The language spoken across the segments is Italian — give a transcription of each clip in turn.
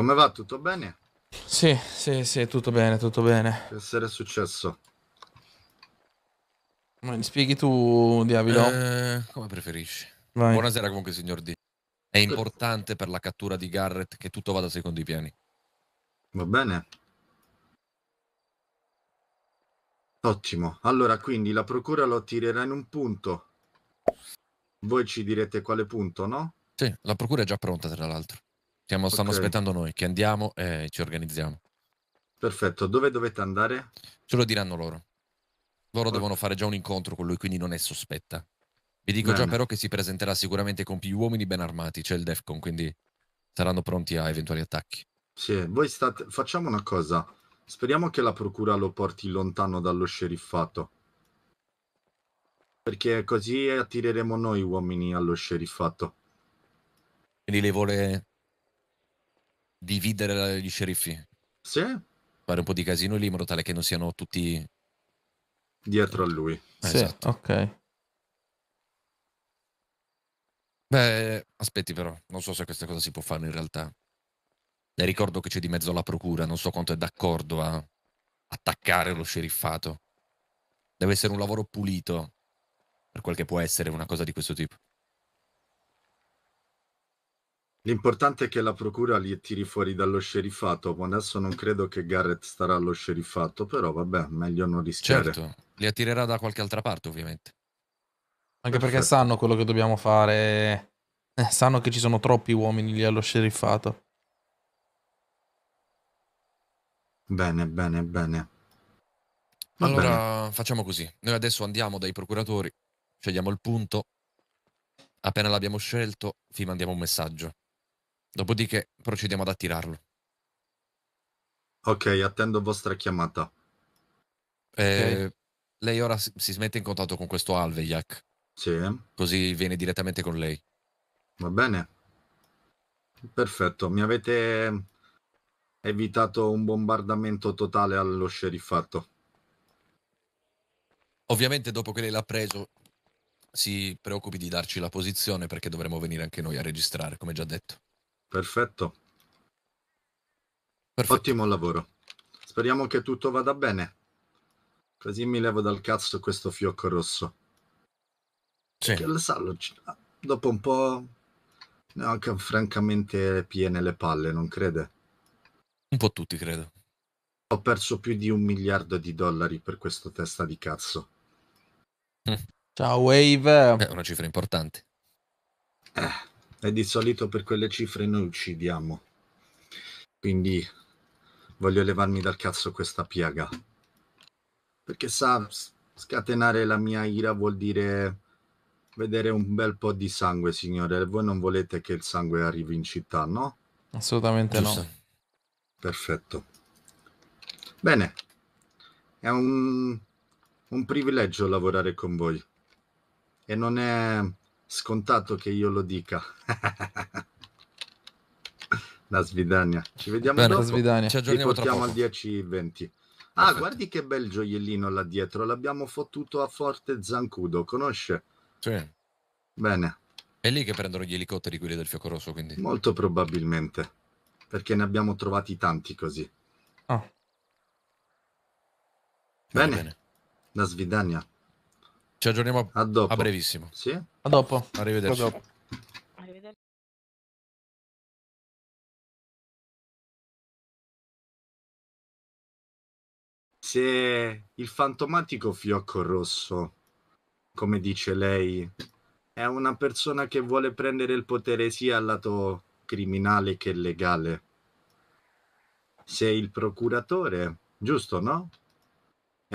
Come va? Tutto bene? Sì, sì, sì, tutto bene, tutto bene. Che essere successo? Ma mi spieghi tu, Diavilo? Eh, come preferisci. Vai. Buonasera comunque, signor D. È importante per la cattura di Garrett che tutto vada secondo i piani. Va bene. Ottimo. Allora, quindi la procura lo attirerà in un punto. Voi ci direte quale punto, no? Sì, la procura è già pronta, tra l'altro. Stiamo, okay. Stanno aspettando noi che andiamo e ci organizziamo. Perfetto, dove dovete andare? Ce lo diranno loro. Loro okay. devono fare già un incontro con lui, quindi non è sospetta. Vi dico Bene. già però che si presenterà sicuramente con più uomini ben armati, c'è cioè il Defcon, quindi saranno pronti a eventuali attacchi. Sì, voi state... Facciamo una cosa. Speriamo che la procura lo porti lontano dallo sceriffato. Perché così attireremo noi uomini allo sceriffato. Quindi lei vuole dividere gli sceriffi. Sì. Fare un po' di casino lì in modo tale che non siano tutti... Dietro a lui. Eh, sì, esatto. ok. Beh, aspetti però, non so se questa cosa si può fare in realtà. Le ricordo che c'è di mezzo la procura, non so quanto è d'accordo a attaccare lo sceriffato. Deve essere un lavoro pulito, per quel che può essere una cosa di questo tipo. L'importante è che la procura li tiri fuori dallo sceriffato. Boh, adesso non credo che Garrett starà allo sceriffato, però vabbè, meglio non rischiare. Certo, li attirerà da qualche altra parte, ovviamente. Anche Perfetto. perché sanno quello che dobbiamo fare. Eh, sanno che ci sono troppi uomini lì allo sceriffato. Bene, bene, bene. Va allora bene. facciamo così. Noi adesso andiamo dai procuratori, scegliamo il punto. Appena l'abbiamo scelto, vi mandiamo un messaggio Dopodiché procediamo ad attirarlo. Ok, attendo vostra chiamata. Eh, okay. Lei ora si, si smette in contatto con questo Alveyak. Sì. Così viene direttamente con lei. Va bene. Perfetto, mi avete evitato un bombardamento totale allo sceriffato. Ovviamente dopo che lei l'ha preso si preoccupi di darci la posizione perché dovremo venire anche noi a registrare, come già detto. Perfetto. Perfetto. Ottimo lavoro. Speriamo che tutto vada bene. Così mi levo dal cazzo questo fiocco rosso. Sì. Che lo sa, ah, dopo un po' ne ho anche francamente piene le palle, non crede? Un po' tutti, credo. Ho perso più di un miliardo di dollari per questo testa di cazzo. Mm. Ciao Wave. È eh, una cifra importante. Eh e di solito per quelle cifre noi uccidiamo. Quindi voglio levarmi dal cazzo questa piaga. Perché sa, scatenare la mia ira vuol dire vedere un bel po' di sangue, signore. Voi non volete che il sangue arrivi in città, no? Assolutamente Giusto. no. Perfetto. Bene, è un, un privilegio lavorare con voi e non è scontato che io lo dica. La Svidania. Ci vediamo Bene, dopo. Svidania. Ci aggiorniamo Li portiamo al 10:20. Ah, Perfetto. guardi che bel gioiellino là dietro. L'abbiamo fottuto a Forte Zancudo. Conosce? Sì. Bene. È lì che prendono gli elicotteri quelli del Fioco Rosso, quindi? Molto probabilmente. Perché ne abbiamo trovati tanti così. Oh. Bene. Bene. La Svidania. Ci aggiorniamo a, a, a brevissimo. Sì? A dopo. Arrivederci. A dopo. Se il fantomatico fiocco rosso, come dice lei, è una persona che vuole prendere il potere sia al lato criminale che legale. Se il procuratore, giusto no?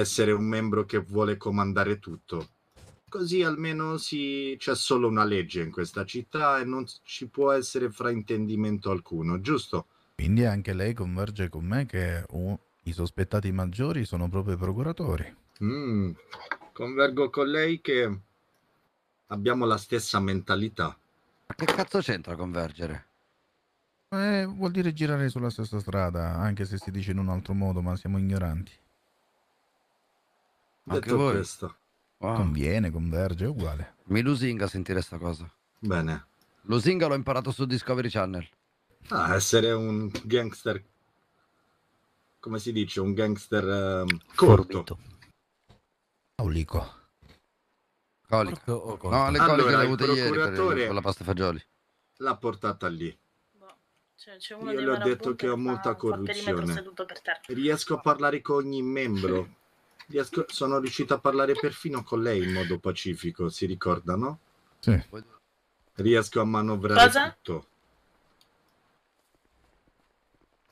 essere un membro che vuole comandare tutto. Così almeno si... c'è solo una legge in questa città e non ci può essere fraintendimento alcuno, giusto? Quindi anche lei converge con me che oh, i sospettati maggiori sono proprio i procuratori. Mm, convergo con lei che abbiamo la stessa mentalità. Ma che cazzo c'entra convergere? Eh, vuol dire girare sulla stessa strada, anche se si dice in un altro modo, ma siamo ignoranti. Anche voi. questo. Wow. Conviene, converge, è uguale. Mi lusinga sentire questa cosa. Bene. Lusinga l'ho imparato su Discovery Channel. Ah, essere un gangster, come si dice, un gangster ehm, corto. Forbito. Aulico. Colico. o corto? No, le coliche le ho avute ieri per- con la pasta fagioli. L'ha portata lì. Boh, cioè, c'è uno Io di le ho detto che ho molta corruzione. Riesco a parlare con ogni membro ascol- sono riuscito a parlare perfino con lei in modo pacifico, si ricordano? Sì. Riesco a manovrare Cosa? tutto.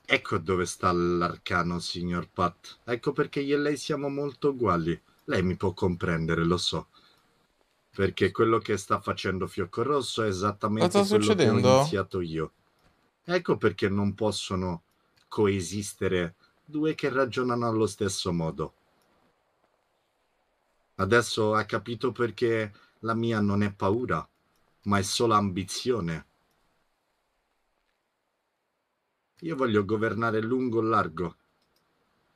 Ecco dove sta l'arcano, signor Pat. Ecco perché io e lei siamo molto uguali. Lei mi può comprendere, lo so. Perché quello che sta facendo Fiocco Rosso è esattamente quello succedendo? che ho iniziato io. Ecco perché non possono coesistere due che ragionano allo stesso modo. Adesso ha capito perché la mia non è paura, ma è solo ambizione. Io voglio governare lungo o largo.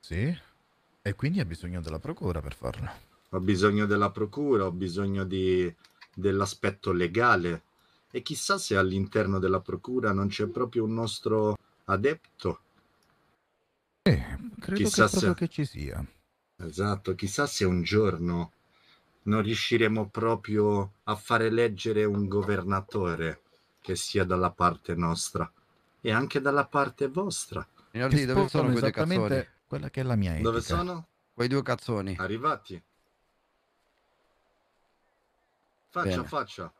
Sì? E quindi ha bisogno della procura per farlo. Ho bisogno della procura, ho bisogno di, dell'aspetto legale. E chissà se all'interno della procura non c'è proprio un nostro adepto. Eh, credo chissà che, se... che ci sia. Esatto, chissà se un giorno non riusciremo proprio a fare leggere un governatore che sia dalla parte nostra e anche dalla parte vostra. Signor dove sono quei due cazzoni? quella che è la mia etica. Dove sono? Quei due cazzoni. Arrivati. Faccia, Bene. faccia.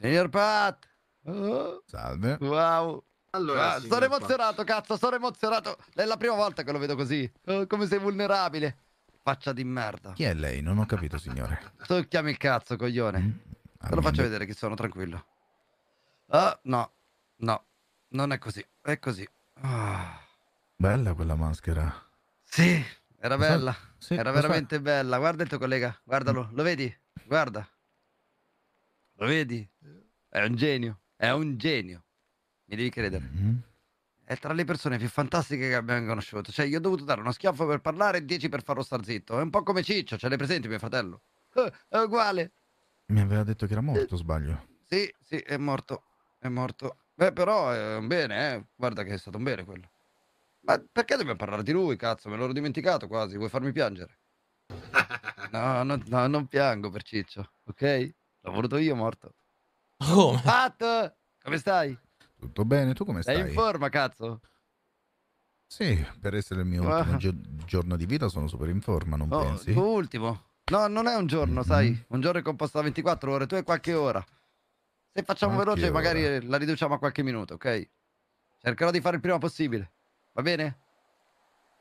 Signor Pat! Oh. Salve. Wow. Allora, ah, sono emozionato, cazzo, sono emozionato. È la prima volta che lo vedo così. Eh, come sei vulnerabile. Faccia di merda. Chi è lei? Non ho capito, signore. Tu il cazzo, coglione. Mm, Te lo faccio vedere chi sono, tranquillo. Ah, no, no, non è così. È così. Ah. Bella quella maschera. Sì, era bella. Sì, era veramente bella. Guarda il tuo collega, guardalo. Mm. Lo vedi? Guarda. Lo vedi? È un genio. È un genio mi devi credere. Mm-hmm. È tra le persone più fantastiche che abbiamo conosciuto. Cioè, gli ho dovuto dare uno schiaffo per parlare e dieci per farlo star zitto. È un po' come Ciccio, ce l'hai presente mio fratello? è uguale. Mi aveva detto che era morto, sbaglio. Sì, sì, è morto. È morto. Beh, però è un bene, eh. Guarda che è stato un bene quello. Ma perché dobbiamo parlare di lui, cazzo? Me l'ho dimenticato quasi. Vuoi farmi piangere? No, no, no non piango per Ciccio, ok? L'ho voluto io morto. Oh. Pat, come stai? Tutto bene, tu come stai? Sei in forma, cazzo? Sì, per essere il mio ah. ultimo gio- giorno di vita sono super in forma, non oh, pensi? tuo ultimo? No, non è un giorno, mm-hmm. sai. Un giorno è composto da 24 ore, tu hai qualche ora. Se facciamo qualche veloce, ora. magari la riduciamo a qualche minuto, ok? Cercherò di fare il prima possibile. Va bene?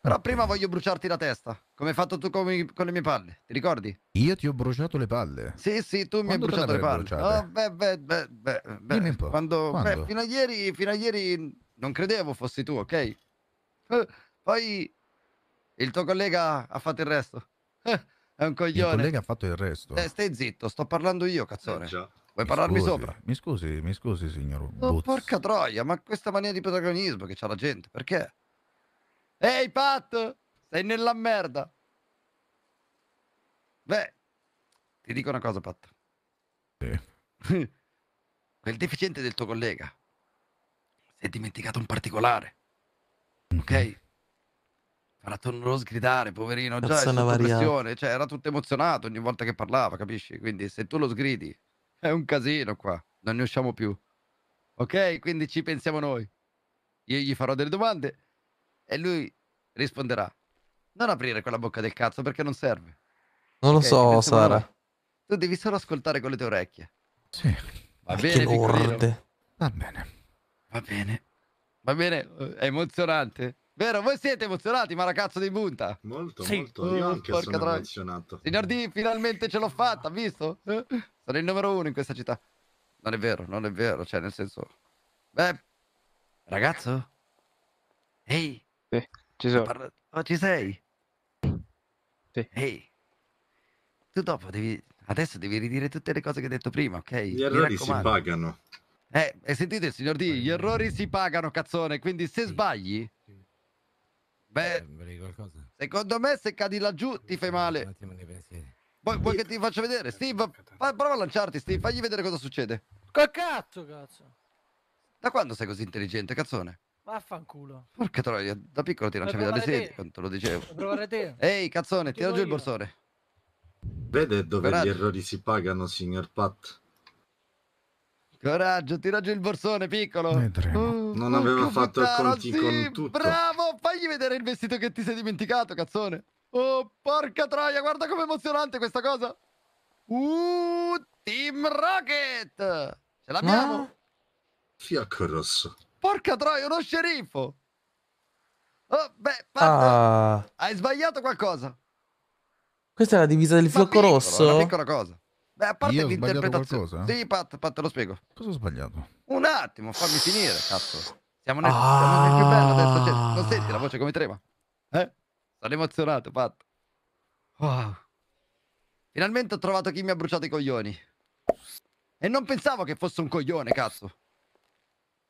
Però prima voglio bruciarti la testa, come hai fatto tu con, i- con le mie palle, ti ricordi? Io ti ho bruciato le palle. Sì, sì, tu mi hai bruciato le palle. l'avrei Oh, beh, beh, beh, beh, beh. Dimmi un po', Quando, quando? Beh, fino a ieri, fino a ieri non credevo fossi tu, ok? Eh, poi il tuo collega ha fatto il resto. Eh, è un coglione. Il coglione. collega ha fatto il resto. Eh, stai zitto, sto parlando io, cazzone. Eh, già. Vuoi Mi parlarmi scusi, sopra? mi scusi, mi scusi, signor Oh, porca troia, ma questa mania di protagonismo che c'ha la gente, perché? Ehi Pat, sei nella merda. Beh, ti dico una cosa Pat. Sì. Quel deficiente del tuo collega si è dimenticato un particolare. Ok? Farà lo sgridare, poverino. Già Persona è pressione, cioè era tutto emozionato ogni volta che parlava, capisci? Quindi se tu lo sgridi è un casino qua, non ne usciamo più. Ok? Quindi ci pensiamo noi. Io gli farò delle domande e lui risponderà, non aprire quella bocca del cazzo perché non serve. Non lo okay, so, Sara. Modo. Tu devi solo ascoltare con le tue orecchie. Sì. Va Ma bene, piccolino. Va bene. Va bene. Va bene, eh, è emozionante. Vero, voi siete emozionati, ma ragazzo di punta. Molto, sì. molto. Io oh, anche sono emozionato. Signor D, finalmente ce l'ho fatta, visto? Sono il numero uno in questa città. Non è vero, non è vero, cioè nel senso... Beh, ragazzo? Ehi, sì, ci sono. Parla... Oh, ci sei? Sì. Ehi, tu dopo devi... Adesso devi ridire tutte le cose che hai detto prima, ok? Gli errori si pagano. Eh, hai eh, sentito signor D? Gli errori si pagano, cazzone, quindi se sbagli... Beh, eh, secondo me se cadi laggiù ti fai male. Vuoi, vuoi che ti faccia vedere? Eh, Steve, fa, prova a lanciarti, Steve, fagli vedere cosa succede. Che cazzo, cazzo? Da quando sei così intelligente, cazzone? Vaffanculo. Porca troia, da piccolo ti lanciavi dalle sedie, quanto lo dicevo. Provare te. Ehi, cazzone, tira giù io. il borsone. Vede dove Coraggio. gli errori si pagano, signor Pat. Coraggio, tira giù il borsone, piccolo. Uh, non avevo fatto i conti sì, con tutto. Bravo, fagli vedere il vestito che ti sei dimenticato, cazzone. Oh, porca troia, guarda com'è emozionante questa cosa. Uh, Team Rocket! Ce l'abbiamo? Ah. Fiacco rosso. Porca troia, uno sceriffo! Oh, beh, ah. hai sbagliato qualcosa. Questa è la divisa del fiocco piccolo, rosso? Una piccola cosa. Beh, a parte Io l'interpretazione. Qualcosa? Eh? Sì, Pat, Pat, te lo spiego. Cosa ho sbagliato? Un attimo, fammi finire, cazzo. Siamo nel, ah. siamo nel più bello adesso. Cioè, non senti la voce come trema? Eh? Sono emozionato, Pat. Oh. Finalmente ho trovato chi mi ha bruciato i coglioni. E non pensavo che fosse un coglione, cazzo.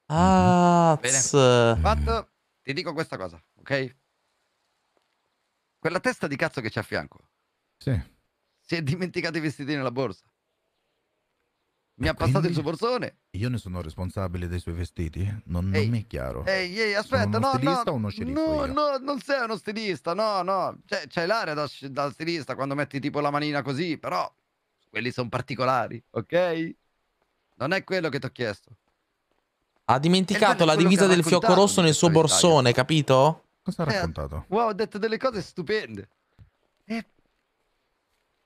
Ah, Fatto, ti dico questa cosa, ok? Quella testa di cazzo che c'è a fianco. Sì. Si è dimenticato i vestiti nella borsa. Mi ha passato il suo borsone. Io ne sono responsabile dei suoi vestiti? Non, non mi è chiaro. Ehi, ehi, aspetta, Sono uno no, no, o uno sceriffo no, io? no, non sei uno stilista, no, no, Cioè, c'è l'area da, da stilista quando metti tipo la manina così, però quelli sono particolari, ok? Non è quello che ti ho chiesto. Ha dimenticato la divisa del fiocco rosso nel suo borsone, capito? Cosa ha eh, raccontato? wow, ho detto delle cose stupende. E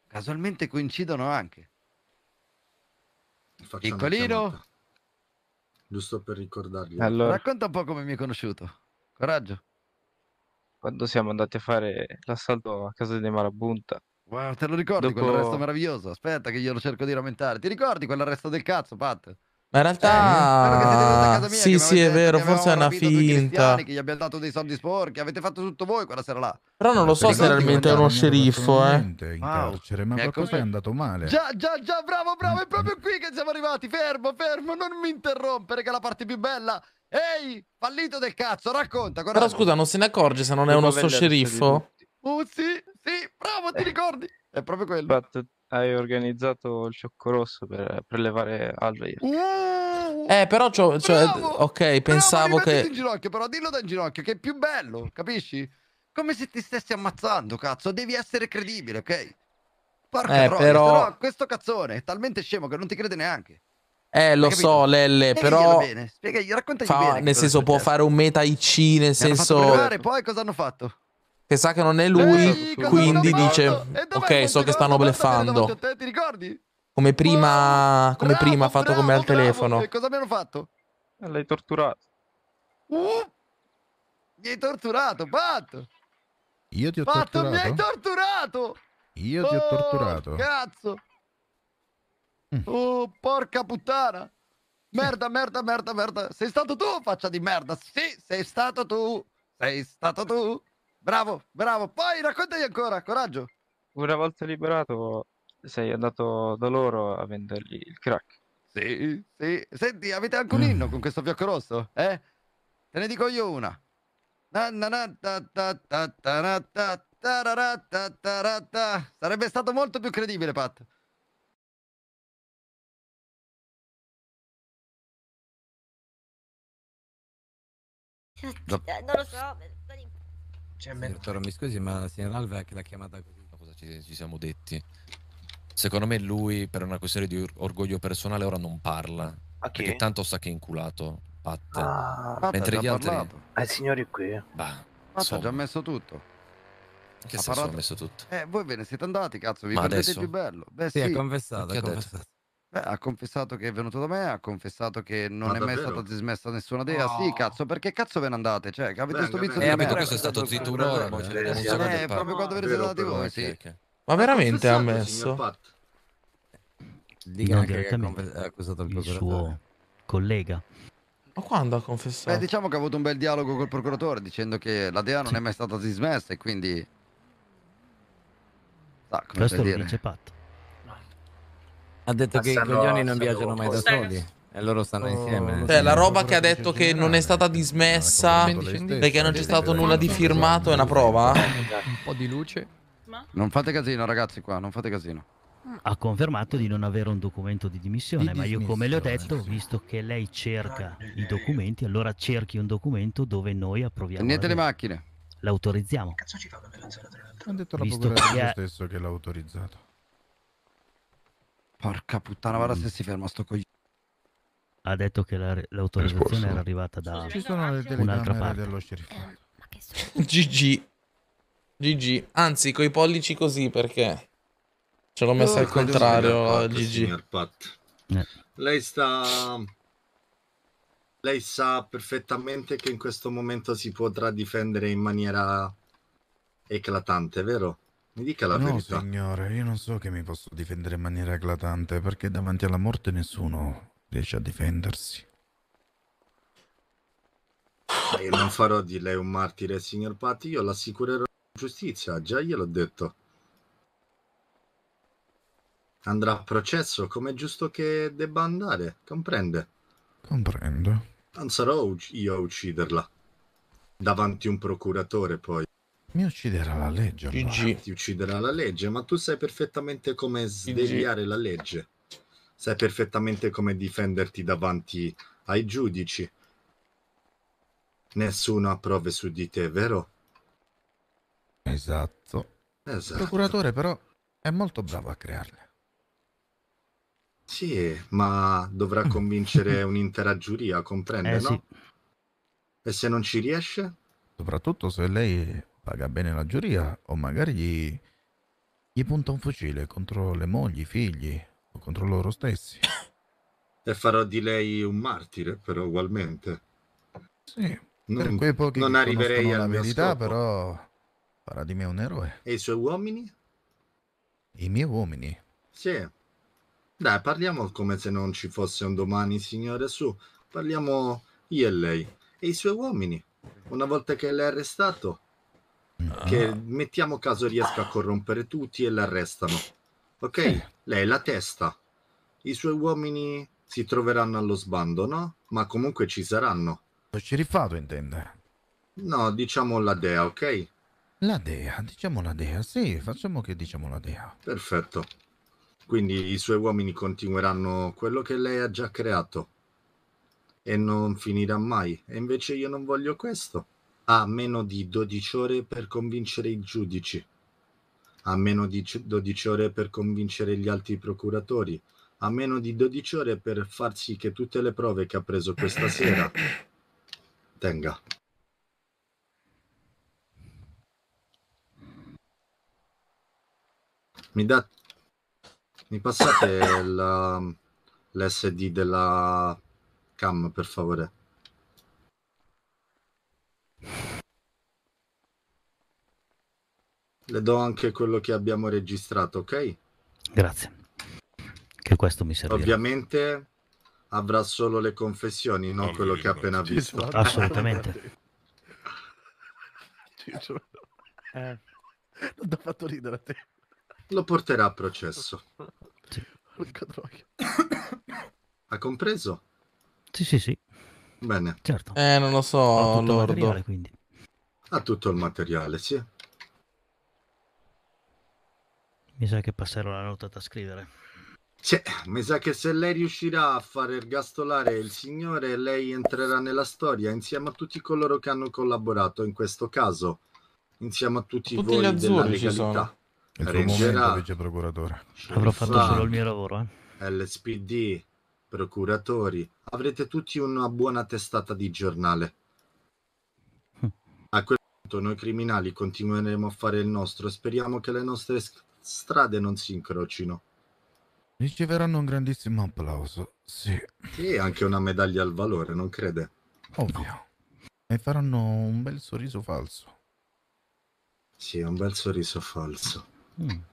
casualmente coincidono anche. Facciamo Piccolino. Giusto per ricordargli. Allora. Racconta un po' come mi hai conosciuto. Coraggio. Quando siamo andati a fare l'assalto a casa dei Marabunta. Wow, te lo ricordi Dopo... quell'arresto meraviglioso? Aspetta che io lo cerco di rammentare. Ti ricordi quell'arresto del cazzo, Pat? Ma in realtà, eh, mia, sì, sì, è vero, forse è una finta. Che gli abbia dato dei soldi sporchi, avete fatto tutto voi quella sera là. Però non lo so se realmente è uno sceriffo, eh. in carcere, ma ecco qualcosa è andato male. Già, già, già, bravo, bravo, è proprio qui che siamo arrivati. Fermo, fermo, non mi interrompere, che è la parte più bella. Ehi, fallito del cazzo, racconta. Guarda. Però scusa, non se ne accorge se non è uno sceriffo? Oh, sì, sì, bravo, ti ricordi? È proprio quello hai organizzato il ciocco rosso per prelevare Alveir. Eh. eh, però c'ho, cioè, ok, Bravo, pensavo che in ginocchio, però dillo da in ginocchio che è più bello, capisci? Come se ti stessi ammazzando, cazzo, devi essere credibile, ok? Porca eh, troia, però... però questo cazzone è talmente scemo che non ti crede neanche. Eh, lo so, Lelle, però. Spiegagli, raccontagli fa, bene. Nel senso, può fare un meta IC, nel ne senso. Fatto poi cosa hanno fatto? che sa che non è lui, Ehi, quindi dice: Ok, so che stanno bleffando. Te, ti ricordi? Come prima, come bravo, prima bravo, fatto con me al bravo. telefono. E cosa abbiamo fatto? Eh, l'hai torturato. Uh, mi hai torturato, Pat! Io ti ho Pat, torturato. mi hai torturato! Io ti oh, ho torturato. Cazzo! Mm. Oh, porca puttana! Merda, merda, merda, merda. Sei stato tu, faccia di merda. Sì, sei stato tu. Sei stato tu. Bravo, bravo. Poi raccontagli ancora, coraggio. Una volta liberato sei andato da loro a vendergli il crack. Sì, sì. Senti, avete anche un inno con questo fiocco rosso? Eh? Te ne dico io una. Sarebbe stato molto più credibile, Pat. Cioè, eh, non lo so. Cioè, me... Dottore, mi scusi, ma signor Alva che l'ha chiamata così. Ma cosa ci, ci, siamo detti? Secondo me lui, per una questione di orgoglio personale, ora non parla. Okay. Perché tanto sa che è inculato. Pat. Ah, Mentre gli altri... Parlato. Eh, signori qui. Bah, Pat ha già messo tutto. Che ha senso parlato... messo tutto? Eh, voi ve ne siete andati, cazzo, vi ma perdete adesso... più bello. Beh, sì, sì. conversato, è conversato. confessato. Beh, ha confessato che è venuto da me, ha confessato che non Ma è mai stata dismessa nessuna dea. No. Sì, cazzo, perché cazzo ve ne andate? Cioè, che avete stupito sto pizzo venga. Eh, di Eh, questo è stato zitto un'ora, un secondo Eh, proprio quando ve ne siete andati voi, sì. Ma veramente ha ammesso? signor messo? Dica No, anche che ha direttamente ha accusato il il suo collega. Ma quando ha Beh, confessato? diciamo che ha avuto un bel dialogo col procuratore dicendo che la dea non Sì. è mai stata dismessa e quindi... Sa, come Questo sai lo dire? dice Pat. Ha detto che i coglioni non viaggiano mai da soli. E loro stanno oh, insieme. Eh. Cioè, la roba che ha detto che non è stata dismessa ecco, perché non c'è stato nulla di firmato è una prova? Un po' di luce. Ma? Non fate casino, ragazzi, qua, non fate casino. Ha confermato di non avere un documento di dimissione, di ma io come le ho detto, visto che lei cerca i documenti, allora cerchi un documento dove noi approviamo. niente le macchine. L'autorizziamo. Cazzo ci fa per lanciare tra l'altro? Ha detto la visto che stesso che l'ha autorizzato. Porca puttana, guarda se si ferma sto coglione. Ha detto che la, l'autorizzazione era arrivata da Ci sono le un'altra parte. dello eh, sceriffo. GG. GG. Anzi, coi pollici così perché ce l'ho messa oh, al contrario, GG. Eh. Lei sta lei sa perfettamente che in questo momento si potrà difendere in maniera eclatante, vero? Mi dica la no, verità. signore, io non so che mi posso difendere in maniera eclatante, perché davanti alla morte nessuno riesce a difendersi. Eh, io non farò di lei un martire, signor Patti, io l'assicurerò giustizia, già gliel'ho detto. Andrà a processo come è giusto che debba andare, comprende? Comprendo. Non sarò io a ucciderla. Davanti a un procuratore, poi. Mi ucciderà la legge. Allora. GG. Ti ucciderà la legge, ma tu sai perfettamente come svegliare la legge. Sai perfettamente come difenderti davanti ai giudici. Nessuno ha prove su di te, vero? Esatto. esatto. Il procuratore però è molto bravo a crearle. Sì, ma dovrà convincere un'intera giuria, comprende, eh, no? Sì. E se non ci riesce? Soprattutto se lei paga bene la giuria o magari gli, gli punta un fucile contro le mogli, i figli o contro loro stessi. E farò di lei un martire, però ugualmente. Sì, non, per quei pochi non arriverei alla verità, scopo. però farà di me un eroe. E i suoi uomini? I miei uomini? Sì. Dai, parliamo come se non ci fosse un domani, signore, su. Parliamo io e lei. E i suoi uomini? Una volta che l'hai arrestato, che ah. mettiamo caso riesca a corrompere tutti e l'arrestano. Ok? Sì. Lei la testa. I suoi uomini si troveranno allo sbando, no? Ma comunque ci saranno. Lo sceriffato intende? No, diciamo la dea, ok? La dea, diciamo la dea, sì, facciamo che diciamo la dea. Perfetto. Quindi i suoi uomini continueranno quello che lei ha già creato. E non finirà mai. E invece io non voglio questo ha meno di 12 ore per convincere i giudici, ha meno di 12 ore per convincere gli altri procuratori, ha meno di 12 ore per far sì che tutte le prove che ha preso questa sera tenga. Mi, da... Mi passate la... l'SD della cam per favore? Le do anche quello che abbiamo registrato, ok? Grazie. Che questo mi serve. Ovviamente avrà solo le confessioni, non, non oh, quello che ha appena visto. Assolutamente. Eh, non ti ha fatto ridere a te. Lo porterà a processo. Sì. Ha compreso? Sì, sì, sì. Bene. Certo. Eh, non lo so, ha Lordo. Quindi. Ha tutto il materiale, sì. Mi sa che passerò la notata a scrivere. Cioè, mi sa che se lei riuscirà a far ergastolare il signore, lei entrerà nella storia insieme a tutti coloro che hanno collaborato in questo caso, insieme a tutti, tutti voi della legalità. Reggerà. Vice procuratore. Avrò fatto solo il mio lavoro, eh. LSPD, procuratori, avrete tutti una buona testata di giornale. A quel punto noi criminali continueremo a fare il nostro e speriamo che le nostre strade non si incrocino. Riceveranno un grandissimo applauso, sì. E anche una medaglia al valore, non crede? Ovvio. E faranno un bel sorriso falso. Sì, un bel sorriso falso. Mm.